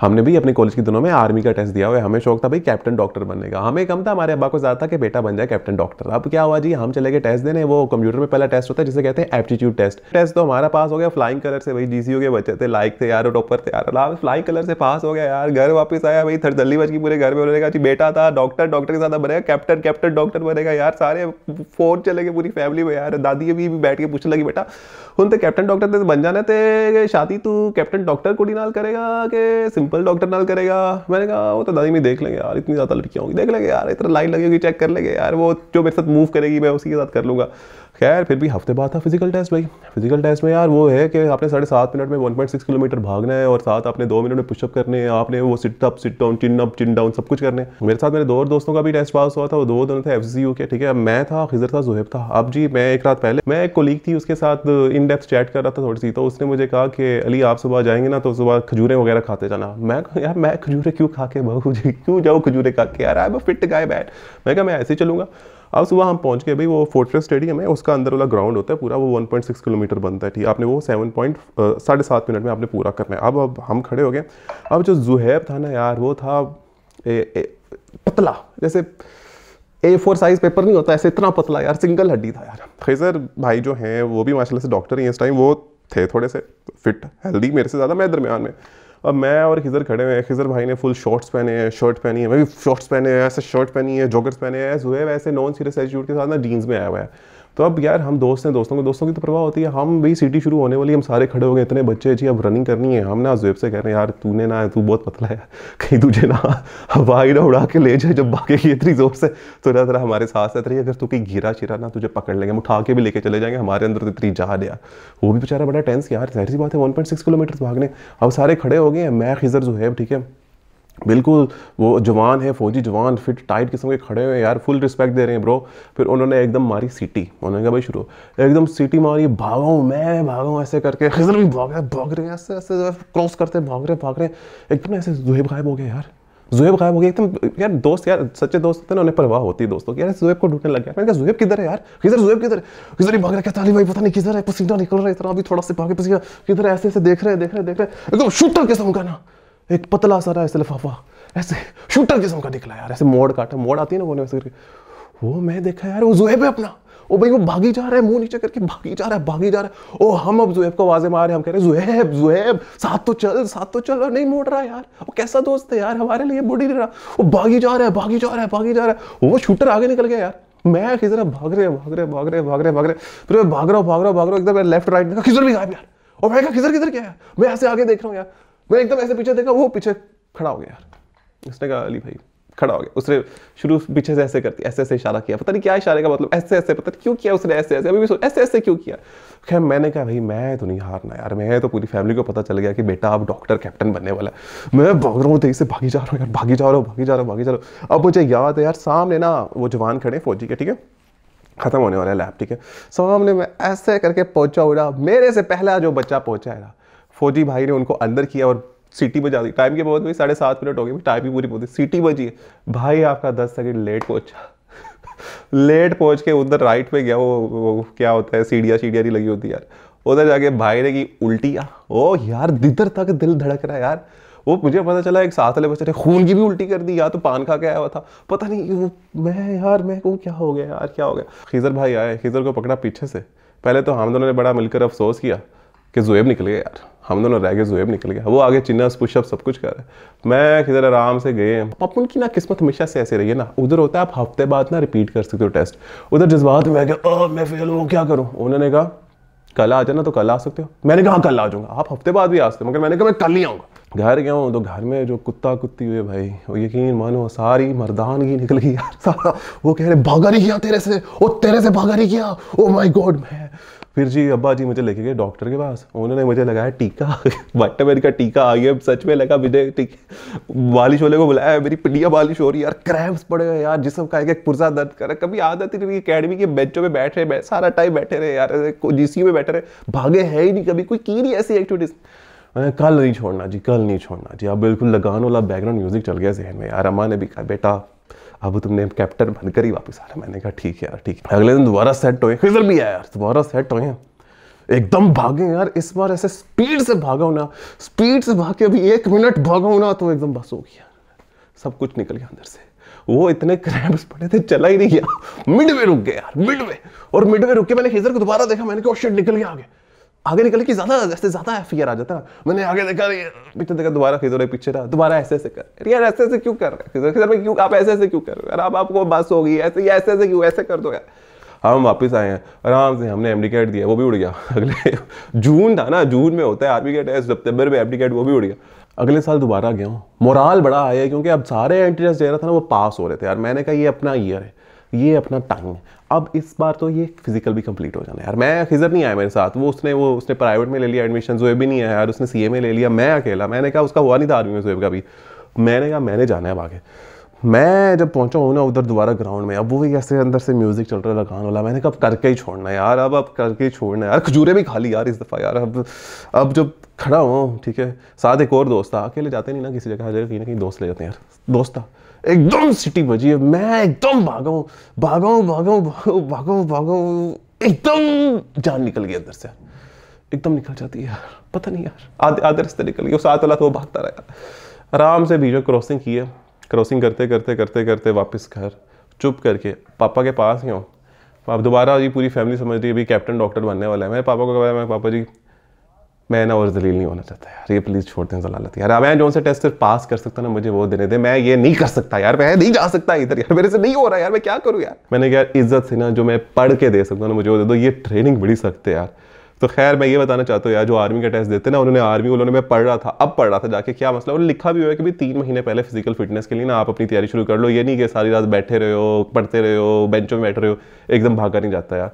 हमने भी अपने कॉलेज के दिनों में आर्मी का टेस्ट दिया हुआ है हमें शौक था भाई कैप्टन डॉक्टर बनने का हमें कम था हमारे अब्बा को ज़्यादा था कि बेटा बन जाए कैप्टन डॉक्टर अब क्या हुआ जी हम चले गए टेस्ट देने वो कंप्यूटर में पहला टेस्ट होता है जिसे कहते हैं एप्टीट्यूड टेस्ट टेस्ट तो हमारा पास हो गया फ्लाइंग कलर से भाई जी के बच्चे थे लाइक थे यार टॉपर थे यार फ्लाइंग कलर से पास हो गया यार घर वापस आया भाई थर्ड दल्ली बच की पूरे घर में बोले जी बेटा था डॉक्टर डॉक्टर के साथ बनेगा कैप्टन कैप्टन डॉक्टर बनेगा यार सारे फोन चले गए पूरी फैमिली में यार दादी भी बैठ के पूछ लगी बेटा हूँ तो कैप्टन डॉक्टर तो बन जाने थे शादी तू कैप्टन डॉक्टर को डिनाल करेगा कि सिंपल डॉक्टर नाल करेगा मैंने कहा वो तो दादी में देख लेंगे यार इतनी ज़्यादा लड़कियाँ होंगी देख लेंगे यार इतना लाइन लगेगी चेक कर लेंगे यार वो जो मेरे साथ मूव करेगी मैं उसी के साथ कर लूँगा खैर फिर भी हफ्ते बाद था फिजिकल टेस्ट भाई फिजिकल टेस्ट में यार वो है कि आपने साढ़े सात मिनट में वन पॉइंट सिक्स किलोमीटर भागना है और साथ आपने दो मिनट में पुशअप करने हैं आपने वो sit up sit down chin up chin down सब कुछ करने हैं मेरे साथ मेरे दो और दोस्तों का भी टेस्ट पास हुआ था वो दो दोनों थे एफ जी यू के ठीक है मैं था खिजर था जोहेब था अब जी मैं एक रात पहले मैं एक कोलीग थी उसके साथ इन डेप्थ चैट कर रहा था थोड़ी सी तो उसने मुझे कहा कि अली आप सुबह जाएंगे ना तो सुबह खजूरें वगैरह खाते जाना मैं यार मैं खजूरें क्यों खा के बहू जी क्यों जाऊँ खजूरें खा के यार आई फिट गाय बैट मैं क्या मैं ऐसे ही चलूँगा अब सुबह हम पहुँच गए भाई वो फोर्ट्रेस स्टेडियम है उसका अंदर वाला ग्राउंड होता है पूरा वो 1.6 किलोमीटर बनता है ठीक आपने वो सेवन पॉइंट साढ़े सात मिनट में आपने पूरा करना है अब अब हम खड़े हो गए अब जो जुहैब था ना यार वो था ए, ए, पतला जैसे ए फोर साइज़ पेपर नहीं होता ऐसे इतना पतला यार सिंगल हड्डी था यार खैसर भाई जो हैं वो भी माशाला से डॉक्टर हैं इस टाइम वो थे थोड़े से फिट हेल्दी मेरे से ज़्यादा मैं दरमियान में अब मैं और खिजर खड़े हुए हैं खिजर भाई ने फुल शॉर्ट्स पहने हैं शर्ट पहनी है मैं भी शॉर्ट्स पहने हैं ऐसे शर्ट पहनी है जॉगर्स पहने हैं हुए वैसे नॉन सीरियस एटीट्यूड के साथ ना जीन्स में आया हुआ है तो अब यार हम दोस्त हैं दोस्तों के दोस्तों की तो प्रवाह होती है हम भी सिटी शुरू होने वाली हम सारे खड़े हो गए इतने बच्चे जी अब रनिंग करनी है हम ना जेब से कह रहे हैं यार तूने ना तू बहुत पतला है कहीं तुझे ना हवाई ना उड़ा के ले जाए जब की इतनी ज़ोर से तो ना तरह हमारे साथ साथ रही अगर तू कहीं घिरा शिरा ना तुझे पकड़ लेंगे हम उठा के भी लेके चले जाएंगे हमारे अंदर तो इतनी जा यार वो भी बेचारा बड़ा टेंस यार जाहिर सी बात है वन पॉइंट सिक्स किलोमीटर भागने अब सारे खड़े हो गए हैं मैं खिजर है ठीक है बिल्कुल वो जवान है फौजी जवान फिट टाइट किस्म के खड़े हुए यार फुल रिस्पेक्ट दे रहे हैं ब्रो फिर उन्होंने एकदम मारी सीटी उन्होंने कहा भाई शुरू एकदम सीटी मारी भागो मैं भागो ऐसे करके खजर भी भाग रहे भाग रहे ऐसे ऐसे क्रॉस करते भाग रहे भाग रहे एकदम ऐसे जुहेब गायब हो गए यार जुहेब गायब हो गया एकदम यार दोस्त यार सच्चे दोस्त थे ना उन्हें परवाह होती है दोस्तों की यार जुहेब को ढूंढने लग गया मैंने कहा जुहेब किधर है यार किधर जुहेब किधर किधर ही भाग रहा क्या भाई पता नहीं किधर है पसीना निकल रहा है इतना अभी थोड़ा सा भागे पसीना किधर ऐसे ऐसे देख रहे हैं देख रहे हैं देख रहे हैं एकदम शूटर कैसा होगा ना एक पतला सारा ऐसे लफाफा ऐसे शूटर किस्म का निकला यार ऐसे मोड़ काटा मोड़ आती है ना बोने वैसे करके वो मैं देखा यार वो जुहेब है अपना वो भाई वो भागी जा रहा है मुंह नीचे करके भागी जा रहा है भागी जा रहा है ओ हम अब जुएब का वाजे मारे हम कह रहे हैं जुहेब जुएब साथ तो चल साथ तो चल और नहीं मोड़ रहा यार वो कैसा दोस्त है यार हमारे लिए बुढ़ी रहा वो भागी जा रहा है भागी जा रहा है भागी जा रहा है वो शूटर आगे निकल गया यार मैं किधर भाग रहे भाग रहे भाग रहे भाग रहे भाग रहे फिर मैं भाग रहा हूँ भाग रहा हूँ भाग रहा हूँ एकदम लेफ्ट राइट देखा किधर भी गायब यार और मैं कहा किधर किधर क्या यार मैं ऐसे आगे देख रहा हूँ यार मैंने एकदम ऐसे पीछे देखा वो पीछे खड़ा हो गया यार उसने कहा अली भाई खड़ा हो गया उसने शुरू पीछे से ऐसे करती ऐसे ऐसे इशारा किया पता नहीं क्या इशारे का मतलब ऐसे ऐसे पता नहीं क्यों किया उसने ऐसे ऐसे अभी भी सोच ऐसे ऐसे क्यों किया खैर मैंने कहा भाई मैं तो नहीं हारना यार मैं तो पूरी फैमिली को पता चल गया कि बेटा अब डॉक्टर कैप्टन बनने वाला है मैं भाग रहा हूँ तेजी से भागी जा रहा हूँ यार भागी जा रहा हूँ भागी जा रहा हूँ भागी जा रहा हूँ अब मुझे याद है यार सामने ना वो जवान खड़े फौजी के ठीक है ख़त्म होने वाला है लैब ठीक है सामने मैं ऐसे करके पहुंचा उड़ा मेरे से पहला जो बच्चा पहुंचा है फौजी भाई ने उनको अंदर किया और सीटी बजा दी टाइम के बहुत भाई साढ़े सात मिनट हो गए टाइम भी पूरी पूरी सीटी बजी भाई आपका दस सेकेंड लेट पहुंचा लेट पहुंच के उधर राइट पे गया वो, वो क्या होता है सीढ़िया सीढ़िया नहीं लगी होती यार उधर जाके भाई ने की उल्टिया ओ यार दिधर तक दिल धड़क रहा है यार वो मुझे पता चला एक साथ वाले बच्चे ने खून की भी उल्टी कर दी या तो पान खा के आया हुआ था पता नहीं वो मैं यार मैं को क्या हो गया यार क्या हो गया खिजर भाई आए खिजर को पकड़ा पीछे से पहले तो हम दोनों ने बड़ा मिलकर अफसोस किया कि जुएब निकल गया यार हम दोनों रह गए जुएब निकल गया वो आगे चिन्ना पुशअप सब कुछ कर रहे मैं किधर आराम से गए आप उनकी ना किस्मत हमेशा से ऐसे रही है ना उधर होता है आप हफ्ते बाद ना रिपीट कर सकते हो टेस्ट उधर जज्बात में गया मैं फेल हूँ क्या करूँ उन्होंने कहा कल आ जाना तो कल आ सकते हो मैंने कहा हाँ, कल आ जाऊँगा आप हफ्ते बाद भी आ सकते हो मगर मैंने कहा मैं कल ही आऊँगा घर गया हूँ तो घर में जो कुत्ता कुत्ती हुए भाई वो यकीन मानो सारी मरदान की निकल गई यार सारा वो कह रहे भागा नहीं किया तेरे से वो तेरे से भागा नहीं किया ओ माई गॉड मैं फिर जी अब्बा जी मुझे लेके गए डॉक्टर के पास उन्होंने मुझे लगाया टीका वाइटामिन का टीका आ गया सच में लगा मुझे ठीक बालिश वाले को बुलाया मेरी पिटिया बालिश हो रही यार क्रैम्स पड़े हुए यार जिसम का एक पुरजा दर्द कर रहा कभी आदत ही नहीं अकेडमी के बेंचों में रहे बै, सारा टाइम बैठे रहे यार जीसी में बैठे रहे भागे है ही नहीं कभी कोई की नहीं ऐसी एक्टिविटीज़ कल नहीं छोड़ना जी कल नहीं छोड़ना जी अब बिल्कुल लगान वाला बैकग्राउंड म्यूज़िक चल गया जहन में यार अम्मा ने भी कहा बेटा अब तुमने कैप्टन बनकर ही वापस आ रहा मैंने कहा ठीक है यार ठीक है अगले दिन दोबारा सेट हुए फिजल भी आया यार दोबारा सेट हुए एकदम भागे यार इस बार ऐसे स्पीड से भागा ना स्पीड से भाग के अभी एक मिनट भागा ना तो एकदम बस हो गया सब कुछ निकल गया अंदर से वो इतने क्रैम्स पड़े थे चला ही नहीं गया मिड में रुक गया यार मिड में और मिड में रुक के मैंने खेजर को दोबारा देखा मैंने कहा शिट oh निकल गया आगे आगे निकल के ज़्यादा ऐसे ज़्यादा फियर आ जाता है मैंने आगे देखा पीछे देखा दोबारा खिजोरे पीछे रहा दोबारा ऐसे ऐसे कर यार ऐसे ऐसे क्यों कर रहे हैं खिजोरे क्यों आप ऐसे ऐसे क्यों कर रहे हो यार आप आपको बस हो गई ऐसे या ऐसे ऐसे क्यों ऐसे कर दो यार हम वापस आए हैं आराम से हमने एमडिकेट दिया वो भी उड़ गया अगले जून था ना जून में होता है आर्मी का टेस्ट सितंबर में एमडिकेट वो भी उड़ गया अगले साल दोबारा गया हूँ मोराल बड़ा आया क्योंकि अब सारे एंट्रेंस दे रहा था ना वो पास हो रहे थे यार मैंने कहा ये अपना ईयर है ये अपना टाइम है अब इस बार तो ये फिजिकल भी कंप्लीट हो जाना है यार मैं खिजर नहीं आया मेरे साथ वो उसने वो उसने प्राइवेट में ले लिया एडमिशन जोएब भी नहीं आया यार उसने सी में ले लिया मैं अकेला मैंने कहा उसका हुआ नहीं था आर्मी में जोएब का भी मैंने कहा मैंने जाना है आगे मैं जब पहुंचा हूँ ना उधर दोबारा ग्राउंड में अब वो भी ऐसे अंदर से म्यूज़िक चल रहा है लगान वाला मैंने कहा अब करके ही छोड़ना यार अब अब करके ही छोड़ना यार खजूरें भी खा ली यार इस दफ़ा यार अब अब जब खड़ा हूँ ठीक है साथ एक और दोस्त था अकेले जाते नहीं ना किसी जगह कहीं ना कहीं दोस्त ले जाते हैं यार दोस्त था एकदम सिटी बजी है मैं एकदम भागा हूँ भागा हूँ भागा हूँ भागा हूँ भागा हूँ एकदम जान निकल गई अंदर से एकदम निकल जाती है यार पता नहीं यार आधे आधे रास्ते निकल गए साथ वाला तो वो भागता रहा आराम से बीजो क्रॉसिंग की है क्रॉसिंग करते करते करते करते वापस घर चुप करके पापा के पास ही हूँ अब दोबारा ये पूरी फैमिली समझ रही है अभी कैप्टन डॉक्टर बनने वाला है मेरे पापा को कहा मैं पापा जी मैं ना और जलील नहीं होना चाहता यार ये प्लीज़ छोड़ दें जलालत यार मैं जो से टेस्ट सिर्फ पास कर सकता ना मुझे वो देने दे मैं ये नहीं कर सकता यार मैं नहीं जा सकता इधर यार मेरे से नहीं हो रहा यार मैं क्या करूँ यार मैंने कहा इज्जत से ना जो मैं पढ़ के दे सकता ना मुझे वो दे दो ये ट्रेनिंग बड़ी सकते यार तो खैर मैं ये बताना चाहता हूँ यार जो आर्मी का टेस्ट देते ना उन्होंने आर्मी उन्होंने मैं पढ़ रहा था अब पढ़ रहा था जाके क्या मसला उन्होंने लिखा भी हुआ है कि भाई तीन महीने पहले फिजिकल फिटनेस के लिए ना आप अपनी तैयारी शुरू कर लो ये नहीं कि सारी रात बैठे रहे हो पढ़ते रहे हो बेंचों में बैठ रहे हो एकदम भागा नहीं जाता यार